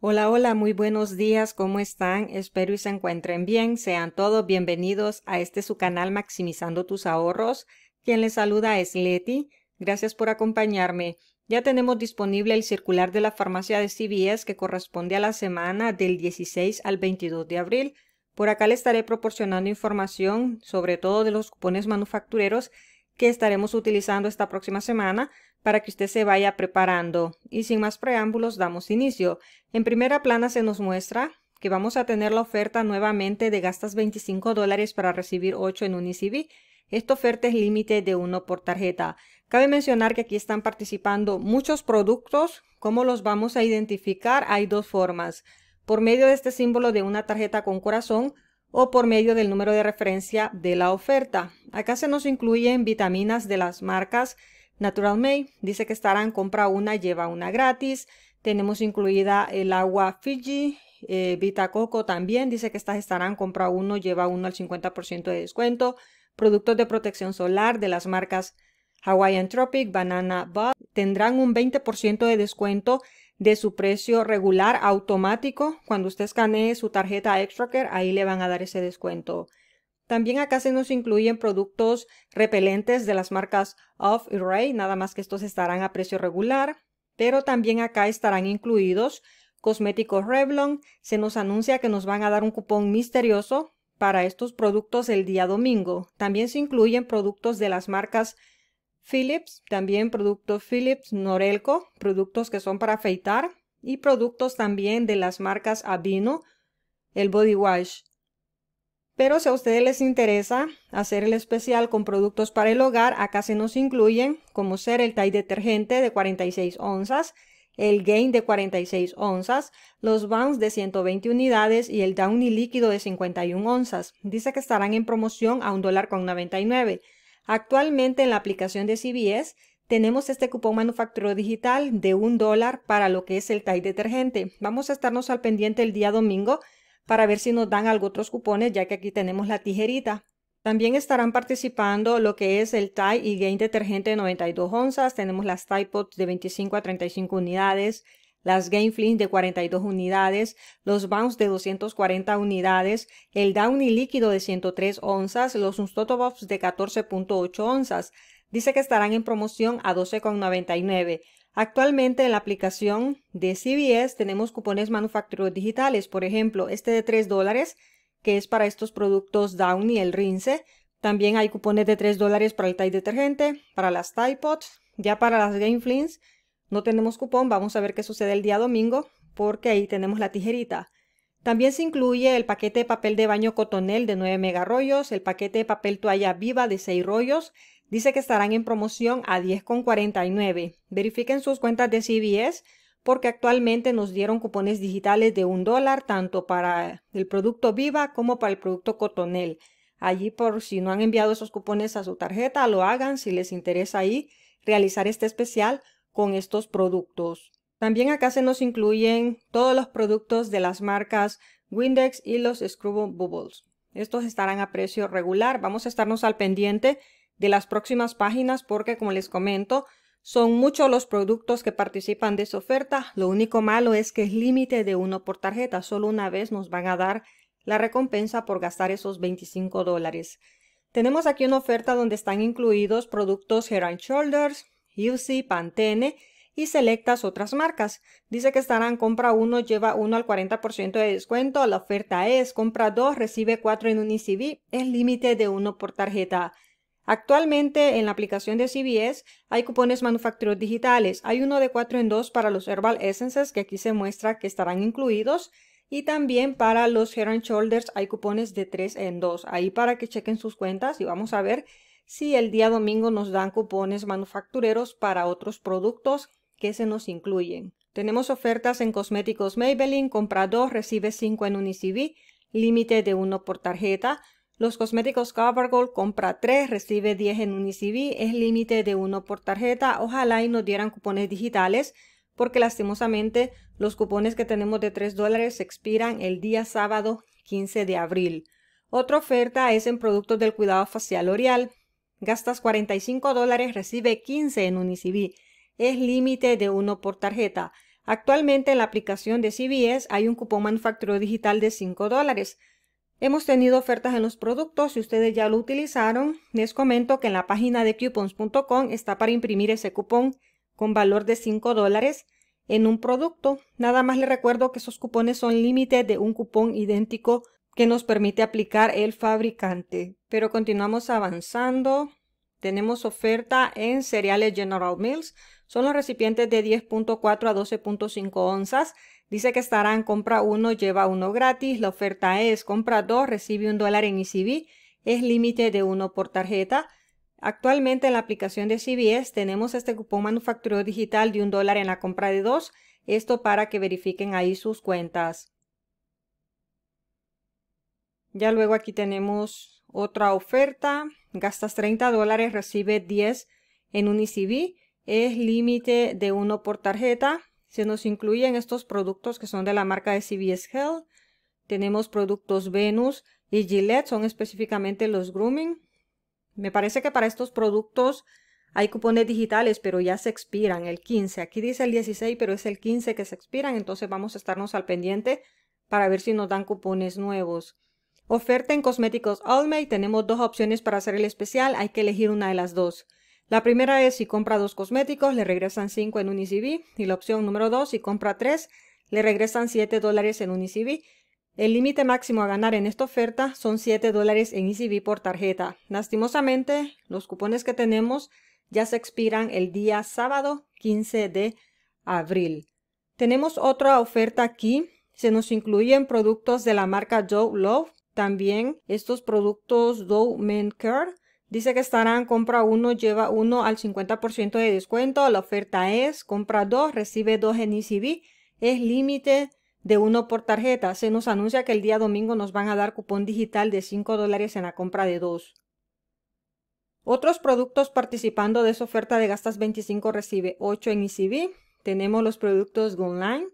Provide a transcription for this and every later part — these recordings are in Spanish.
Hola, hola, muy buenos días, ¿cómo están? Espero y se encuentren bien. Sean todos bienvenidos a este su canal Maximizando tus ahorros. Quien les saluda es Leti. Gracias por acompañarme. Ya tenemos disponible el circular de la farmacia de CVS que corresponde a la semana del 16 al 22 de abril. Por acá le estaré proporcionando información sobre todo de los cupones manufactureros que estaremos utilizando esta próxima semana para que usted se vaya preparando. Y sin más preámbulos, damos inicio. En primera plana se nos muestra que vamos a tener la oferta nuevamente de gastas 25 dólares para recibir 8 en Unicv. Esta oferta es límite de 1 por tarjeta. Cabe mencionar que aquí están participando muchos productos. ¿Cómo los vamos a identificar? Hay dos formas. Por medio de este símbolo de una tarjeta con corazón o por medio del número de referencia de la oferta. Acá se nos incluyen vitaminas de las marcas Natural May dice que estarán compra una, lleva una gratis. Tenemos incluida el agua Fiji, eh, Vita Coco también dice que estas estarán compra uno, lleva uno al 50% de descuento. Productos de protección solar de las marcas Hawaiian Tropic, Banana Bud tendrán un 20% de descuento de su precio regular automático. Cuando usted escanee su tarjeta ExtraCare, ahí le van a dar ese descuento también acá se nos incluyen productos repelentes de las marcas Off y Ray, nada más que estos estarán a precio regular, pero también acá estarán incluidos cosméticos Revlon. Se nos anuncia que nos van a dar un cupón misterioso para estos productos el día domingo. También se incluyen productos de las marcas Philips, también productos Philips, Norelco, productos que son para afeitar y productos también de las marcas Avino, el Body Wash. Pero si a ustedes les interesa hacer el especial con productos para el hogar, acá se nos incluyen como ser el Tide detergente de 46 onzas, el Gain de 46 onzas, los Bounce de 120 unidades y el Downy líquido de 51 onzas. Dice que estarán en promoción a $1.99. Actualmente en la aplicación de CBS tenemos este cupón manufacturero digital de $1 para lo que es el Tide detergente. Vamos a estarnos al pendiente el día domingo para ver si nos dan algo otros cupones, ya que aquí tenemos la tijerita. También estarán participando lo que es el Tide y Gain detergente de 92 onzas, tenemos las Tide Pots de 25 a 35 unidades, las Gain Flings de 42 unidades, los Bounce de 240 unidades, el Downy líquido de 103 onzas, los Unstoto de 14.8 onzas. Dice que estarán en promoción a 12,99. Actualmente en la aplicación de CBS tenemos cupones manufactureros digitales, por ejemplo, este de 3 dólares, que es para estos productos Downy, y el rinse. También hay cupones de 3 dólares para el Tide detergente, para las Tide Pods, ya para las Game Flings. No tenemos cupón, vamos a ver qué sucede el día domingo, porque ahí tenemos la tijerita. También se incluye el paquete de papel de baño cotonel de 9 mega rollos, el paquete de papel toalla viva de 6 rollos, Dice que estarán en promoción a 10,49. Verifiquen sus cuentas de CBS porque actualmente nos dieron cupones digitales de un dólar tanto para el producto Viva como para el producto Cotonel. Allí por si no han enviado esos cupones a su tarjeta, lo hagan si les interesa ahí realizar este especial con estos productos. También acá se nos incluyen todos los productos de las marcas Windex y los Scrubble Bubbles. Estos estarán a precio regular. Vamos a estarnos al pendiente de las próximas páginas porque, como les comento, son muchos los productos que participan de esa oferta. Lo único malo es que es límite de uno por tarjeta. Solo una vez nos van a dar la recompensa por gastar esos 25 dólares. Tenemos aquí una oferta donde están incluidos productos Geraint Shoulders, UC, Pantene y selectas otras marcas. Dice que estarán compra uno, lleva uno al 40% de descuento. La oferta es compra dos, recibe cuatro en un ICB. E El límite de uno por tarjeta. Actualmente en la aplicación de CBS hay cupones manufactureros digitales. Hay uno de 4 en 2 para los Herbal Essences que aquí se muestra que estarán incluidos. Y también para los Hair Shoulders hay cupones de 3 en 2. Ahí para que chequen sus cuentas y vamos a ver si el día domingo nos dan cupones manufactureros para otros productos que se nos incluyen. Tenemos ofertas en cosméticos Maybelline, compra 2, recibe 5 en Unicivi, e límite de 1 por tarjeta, los cosméticos Covergold compra 3, recibe 10 en Unicv, es límite de 1 por tarjeta. Ojalá y nos dieran cupones digitales porque lastimosamente los cupones que tenemos de 3 dólares expiran el día sábado 15 de abril. Otra oferta es en productos del cuidado facial L'Oreal. Gastas 45 dólares, recibe 15 en Unicv. Es límite de 1 por tarjeta. Actualmente en la aplicación de CBS hay un cupón manufacturero digital de 5 dólares. Hemos tenido ofertas en los productos, si ustedes ya lo utilizaron, les comento que en la página de coupons.com está para imprimir ese cupón con valor de 5 dólares en un producto. Nada más les recuerdo que esos cupones son límites de un cupón idéntico que nos permite aplicar el fabricante. Pero continuamos avanzando. Tenemos oferta en cereales General Mills. Son los recipientes de 10.4 a 12.5 onzas Dice que estarán compra uno, lleva uno gratis. La oferta es compra dos, recibe un dólar en ICB. E es límite de uno por tarjeta. Actualmente en la aplicación de e CBS tenemos este cupón manufacturero digital de un dólar en la compra de dos. Esto para que verifiquen ahí sus cuentas. Ya luego aquí tenemos otra oferta. Gastas 30 dólares, recibe 10 en un ICB. E es límite de uno por tarjeta. Se nos incluyen estos productos que son de la marca de CVS Health. Tenemos productos Venus y Gillette, son específicamente los grooming. Me parece que para estos productos hay cupones digitales, pero ya se expiran el 15. Aquí dice el 16, pero es el 15 que se expiran, entonces vamos a estarnos al pendiente para ver si nos dan cupones nuevos. Oferta en cosméticos All Tenemos dos opciones para hacer el especial. Hay que elegir una de las dos. La primera es si compra dos cosméticos, le regresan 5 en un e Y la opción número 2, si compra tres le regresan 7 dólares en un ICB. E el límite máximo a ganar en esta oferta son 7 dólares en ECB por tarjeta. Lastimosamente, los cupones que tenemos ya se expiran el día sábado 15 de abril. Tenemos otra oferta aquí. Se nos incluyen productos de la marca Joe Love. También estos productos Dow Men Care Dice que estarán compra uno, lleva uno al 50% de descuento. La oferta es compra 2, recibe 2 en ECB. Es límite de uno por tarjeta. Se nos anuncia que el día domingo nos van a dar cupón digital de 5 dólares en la compra de 2. Otros productos participando de esa oferta de gastas 25 recibe 8 en ECB. Tenemos los productos online.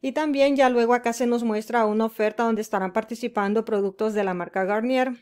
Y también ya luego acá se nos muestra una oferta donde estarán participando productos de la marca Garnier.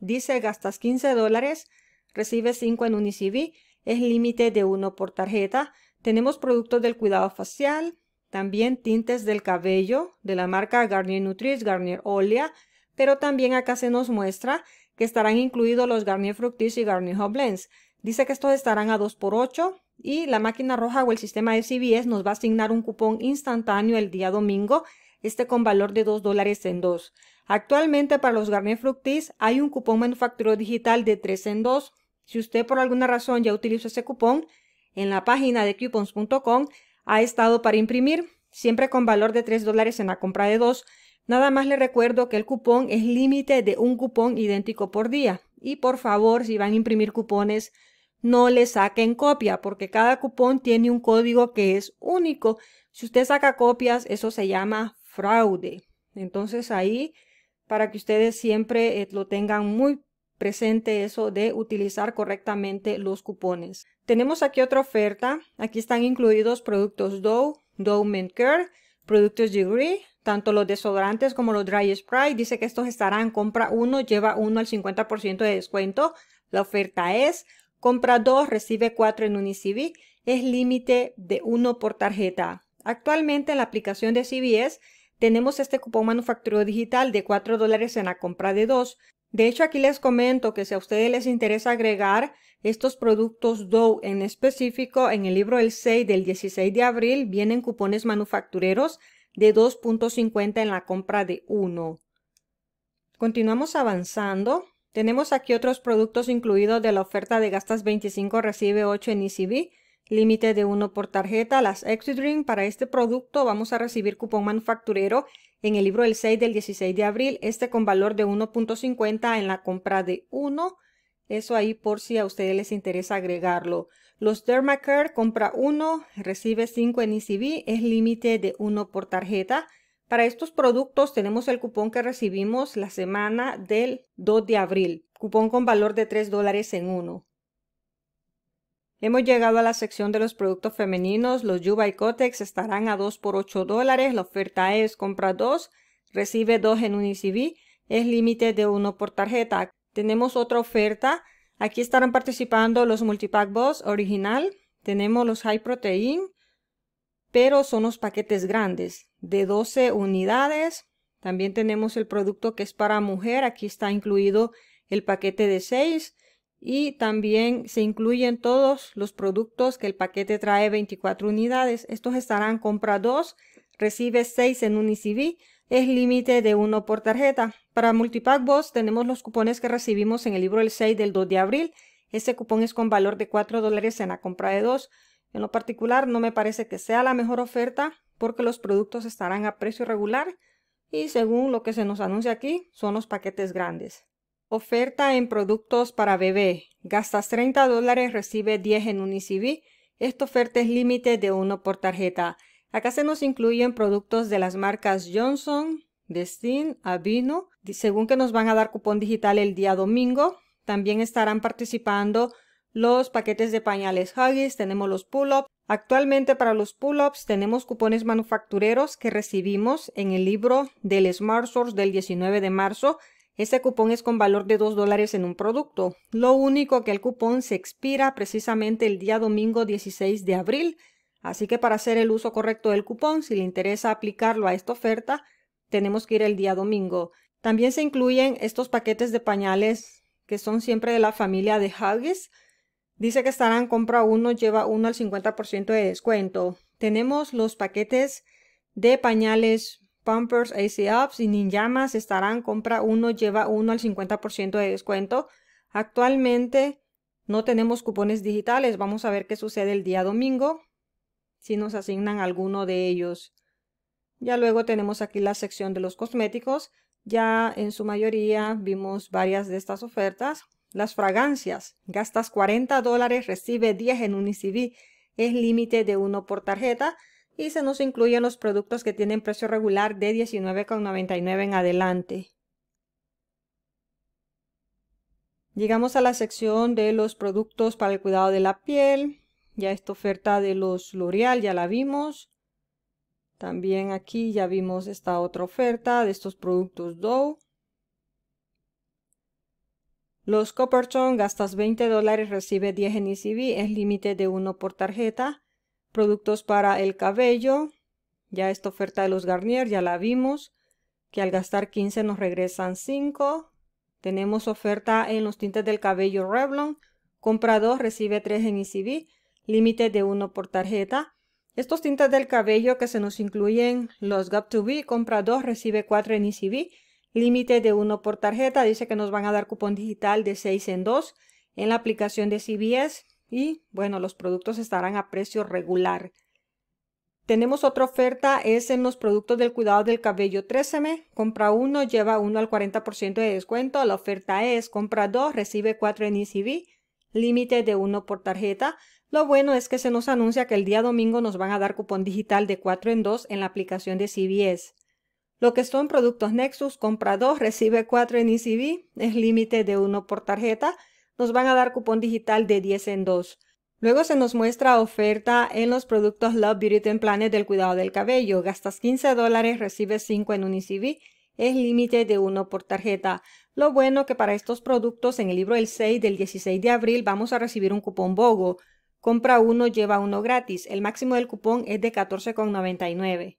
Dice gastas 15 dólares, recibes 5 en Unicv. es límite de 1 por tarjeta. Tenemos productos del cuidado facial, también tintes del cabello de la marca Garnier Nutris, Garnier Olia. pero también acá se nos muestra que estarán incluidos los Garnier Fructis y Garnier Hoblens. Dice que estos estarán a 2 por 8 y la máquina roja o el sistema de CBS nos va a asignar un cupón instantáneo el día domingo, este con valor de 2 dólares en dos. Actualmente para los Garnet Fructis hay un cupón manufacturero digital de 3 en 2. Si usted por alguna razón ya utilizó ese cupón, en la página de coupons.com ha estado para imprimir, siempre con valor de 3 dólares en la compra de 2. Nada más le recuerdo que el cupón es límite de un cupón idéntico por día. Y por favor, si van a imprimir cupones, no le saquen copia, porque cada cupón tiene un código que es único. Si usted saca copias, eso se llama fraude. Entonces ahí para que ustedes siempre eh, lo tengan muy presente eso de utilizar correctamente los cupones. Tenemos aquí otra oferta. Aquí están incluidos productos Dow, Dow Men Care, productos Degree, tanto los desodorantes como los Dry Spray. Dice que estos estarán compra uno, lleva uno al 50% de descuento. La oferta es compra 2, recibe 4 en Unicivic. Es límite de uno por tarjeta. Actualmente la aplicación de CBS tenemos este cupón manufacturero digital de 4 dólares en la compra de 2. De hecho, aquí les comento que si a ustedes les interesa agregar estos productos Dow en específico, en el libro El 6 del 16 de abril vienen cupones manufactureros de 2.50 en la compra de 1. Continuamos avanzando. Tenemos aquí otros productos incluidos de la oferta de gastas 25 recibe 8 en ECB. Límite de uno por tarjeta. Las Dream. para este producto vamos a recibir cupón manufacturero en el libro del 6 del 16 de abril. Este con valor de 1.50 en la compra de 1. Eso ahí por si a ustedes les interesa agregarlo. Los Dermacare compra 1, recibe 5 en ICB. E es límite de 1 por tarjeta. Para estos productos tenemos el cupón que recibimos la semana del 2 de abril. Cupón con valor de 3 dólares en 1. Hemos llegado a la sección de los productos femeninos. Los Yuba y Cotex estarán a 2 por 8 dólares. La oferta es compra 2, recibe 2 en Unicv. Es límite de 1 por tarjeta. Tenemos otra oferta. Aquí estarán participando los Multipack Boss original. Tenemos los High Protein, pero son los paquetes grandes de 12 unidades. También tenemos el producto que es para mujer. Aquí está incluido el paquete de 6 y también se incluyen todos los productos que el paquete trae 24 unidades. Estos estarán compra 2, recibe 6 en un es límite de 1 por tarjeta. Para Multipack Boss tenemos los cupones que recibimos en el libro el 6 del 2 de abril. Este cupón es con valor de 4 dólares en la compra de 2. En lo particular no me parece que sea la mejor oferta porque los productos estarán a precio regular y según lo que se nos anuncia aquí son los paquetes grandes. Oferta en productos para bebé. Gastas 30 dólares, recibe 10 en ICB. Esta oferta es límite de uno por tarjeta. Acá se nos incluyen productos de las marcas Johnson, Destin, Avino, según que nos van a dar cupón digital el día domingo. También estarán participando los paquetes de pañales Huggies, tenemos los pull-ups. Actualmente para los pull-ups tenemos cupones manufactureros que recibimos en el libro del Smart Source del 19 de marzo este cupón es con valor de 2 dólares en un producto. Lo único que el cupón se expira precisamente el día domingo 16 de abril. Así que para hacer el uso correcto del cupón, si le interesa aplicarlo a esta oferta, tenemos que ir el día domingo. También se incluyen estos paquetes de pañales que son siempre de la familia de Huggies. Dice que estarán compra uno, lleva uno al 50% de descuento. Tenemos los paquetes de pañales Pampers, AC Ups y Ninjamas estarán compra uno, lleva uno al 50% de descuento. Actualmente no tenemos cupones digitales, vamos a ver qué sucede el día domingo, si nos asignan alguno de ellos. Ya luego tenemos aquí la sección de los cosméticos, ya en su mayoría vimos varias de estas ofertas. Las fragancias, gastas 40 dólares, recibe 10 en un ICB, e es límite de uno por tarjeta y se nos incluyen los productos que tienen precio regular de $19,99 en adelante. Llegamos a la sección de los productos para el cuidado de la piel. Ya esta oferta de los L'Oreal ya la vimos. También aquí ya vimos esta otra oferta de estos productos Dow. Los Copperton gastas 20 dólares, recibe 10 en ICB, e es límite de uno por tarjeta. Productos para el cabello. Ya esta oferta de los Garnier, ya la vimos, que al gastar 15 nos regresan 5. Tenemos oferta en los tintes del cabello Revlon. Compra 2, recibe 3 en ECB. Límite de 1 por tarjeta. Estos tintes del cabello que se nos incluyen los Gap 2 e b compra 2, recibe 4 en ECB, límite de 1 por tarjeta, dice que nos van a dar cupón digital de 6 en 2 en la aplicación de CBS, y bueno, los productos estarán a precio regular. Tenemos otra oferta, es en los productos del cuidado del cabello 13M. Compra uno, lleva uno al 40% de descuento. La oferta es compra dos, recibe cuatro en ICB, límite de uno por tarjeta. Lo bueno es que se nos anuncia que el día domingo nos van a dar cupón digital de 4 en 2 en la aplicación de CBS. Lo que son productos Nexus, compra dos, recibe cuatro en ICB, es límite de uno por tarjeta nos van a dar cupón digital de 10 en 2. Luego se nos muestra oferta en los productos Love Beauty and Planet del cuidado del cabello. Gastas 15 dólares, recibes 5 en ICB. Es límite de 1 por tarjeta. Lo bueno que para estos productos en el libro El 6 del 16 de abril vamos a recibir un cupón BOGO. Compra uno, lleva uno gratis. El máximo del cupón es de 14,99.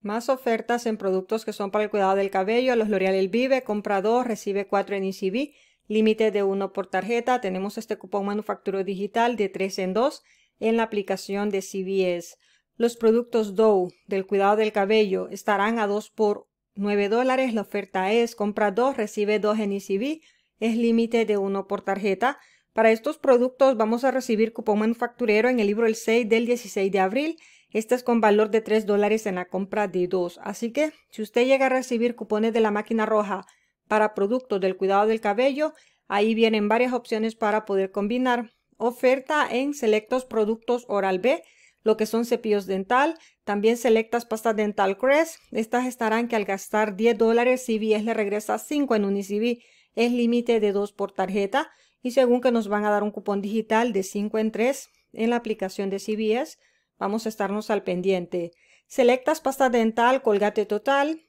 Más ofertas en productos que son para el cuidado del cabello. Los L'Oreal El Vive, compra 2, recibe 4 en ICB límite de uno por tarjeta. Tenemos este cupón manufacturero digital de 3 en 2 en la aplicación de CVS. Los productos Dow del cuidado del cabello estarán a 2 por 9 dólares. La oferta es compra 2, recibe 2 en ICB. E es límite de 1 por tarjeta. Para estos productos vamos a recibir cupón manufacturero en el libro El 6 del 16 de abril. Este es con valor de 3 dólares en la compra de 2. Así que si usted llega a recibir cupones de la máquina roja para productos del cuidado del cabello, ahí vienen varias opciones para poder combinar. Oferta en selectos productos Oral B, lo que son cepillos dental, también selectas pastas dental Crest. Estas estarán que al gastar 10 dólares CBS le regresa 5 en Unicv. Es límite de 2 por tarjeta y según que nos van a dar un cupón digital de 5 en 3 en la aplicación de CBS, vamos a estarnos al pendiente. Selectas pasta dental Colgate Total,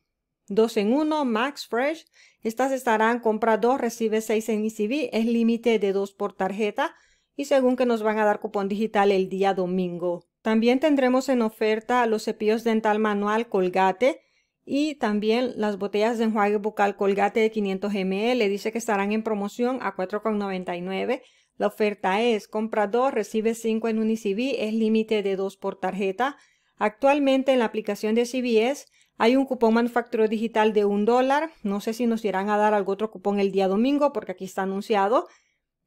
2 en 1, Max Fresh. Estas estarán compra 2, recibe 6 en ICB. Es límite de 2 por tarjeta y según que nos van a dar cupón digital el día domingo. También tendremos en oferta los cepillos dental manual Colgate y también las botellas de enjuague bucal Colgate de 500 ml. Dice que estarán en promoción a 4,99. La oferta es compra 2, recibe 5 en un ICB, es límite de 2 por tarjeta. Actualmente en la aplicación de CBS hay un cupón manufacturero digital de un dólar. No sé si nos irán a dar algún otro cupón el día domingo porque aquí está anunciado.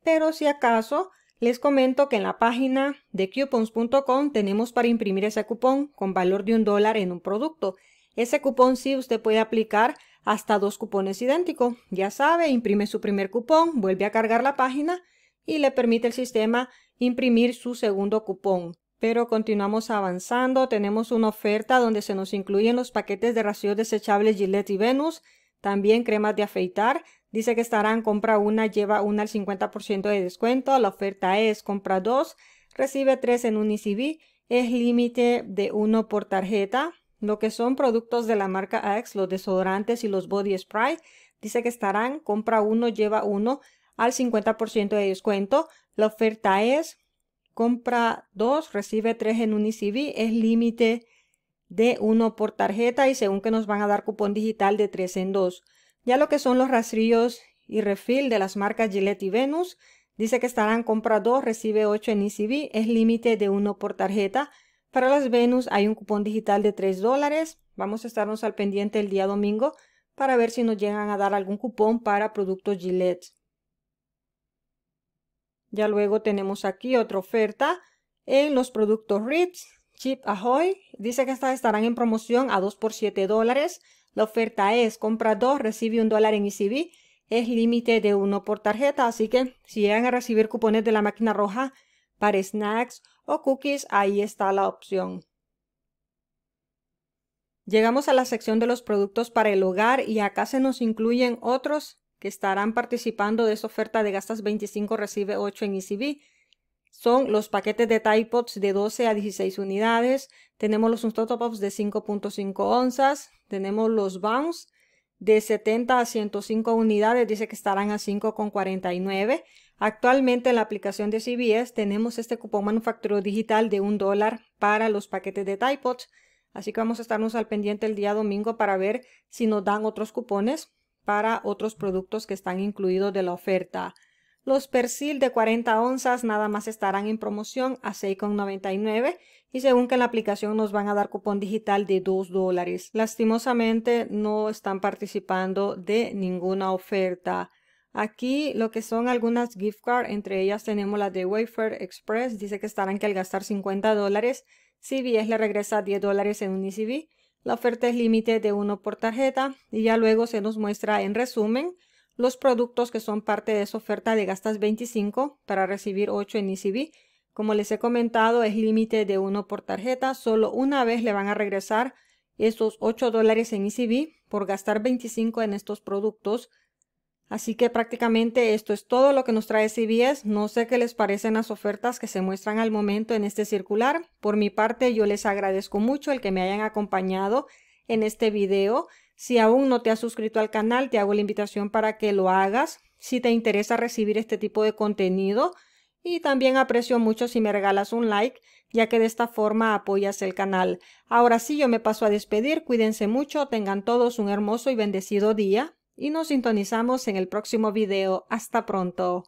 Pero si acaso, les comento que en la página de coupons.com tenemos para imprimir ese cupón con valor de un dólar en un producto. Ese cupón sí usted puede aplicar hasta dos cupones idénticos. Ya sabe, imprime su primer cupón, vuelve a cargar la página y le permite el sistema imprimir su segundo cupón. Pero continuamos avanzando. Tenemos una oferta donde se nos incluyen los paquetes de ración desechables Gillette y Venus, también cremas de afeitar. Dice que estarán compra una, lleva una al 50% de descuento. La oferta es compra dos, recibe tres en un e Es límite de uno por tarjeta. Lo que son productos de la marca Axe, los desodorantes y los body spray, dice que estarán compra uno, lleva uno al 50% de descuento. La oferta es compra 2, recibe tres en Unicivi, es límite de uno por tarjeta y según que nos van a dar cupón digital de tres en dos. Ya lo que son los rastrillos y refil de las marcas Gillette y Venus, dice que estarán compra 2, recibe 8 en ECB, es límite de 1 por tarjeta. Para las Venus hay un cupón digital de 3 dólares. Vamos a estarnos al pendiente el día domingo para ver si nos llegan a dar algún cupón para productos Gillette. Ya luego tenemos aquí otra oferta en los productos Ritz, Chip Ahoy. Dice que estas estarán en promoción a 2 por 7 dólares. La oferta es compra 2, recibe un dólar en ECB. Es límite de 1 por tarjeta, así que si llegan a recibir cupones de la máquina roja para snacks o cookies, ahí está la opción. Llegamos a la sección de los productos para el hogar y acá se nos incluyen otros que estarán participando de esta oferta de gastas 25 recibe 8 en ECB. Son los paquetes de Tide de 12 a 16 unidades. Tenemos los unstoppables de 5.5 onzas. Tenemos los Bounce de 70 a 105 unidades. Dice que estarán a 5,49. Actualmente en la aplicación de CBS tenemos este cupón manufacturero digital de un dólar para los paquetes de Tide Así que vamos a estarnos al pendiente el día domingo para ver si nos dan otros cupones para otros productos que están incluidos de la oferta. Los persil de 40 onzas nada más estarán en promoción a 6,99 y según que en la aplicación nos van a dar cupón digital de 2 dólares. Lastimosamente no están participando de ninguna oferta. Aquí lo que son algunas gift cards, entre ellas tenemos la de wafer Express, dice que estarán que al gastar 50 dólares, bien le regresa 10 dólares en un ICB e la oferta es límite de uno por tarjeta y ya luego se nos muestra en resumen los productos que son parte de esa oferta de gastas 25 para recibir 8 en ECB. Como les he comentado, es límite de uno por tarjeta. Solo una vez le van a regresar esos 8 dólares en ECB por gastar 25 en estos productos Así que prácticamente esto es todo lo que nos trae CBS. No sé qué les parecen las ofertas que se muestran al momento en este circular. Por mi parte, yo les agradezco mucho el que me hayan acompañado en este video. Si aún no te has suscrito al canal, te hago la invitación para que lo hagas. Si te interesa recibir este tipo de contenido. Y también aprecio mucho si me regalas un like, ya que de esta forma apoyas el canal. Ahora sí, yo me paso a despedir. Cuídense mucho. Tengan todos un hermoso y bendecido día y nos sintonizamos en el próximo video. Hasta pronto.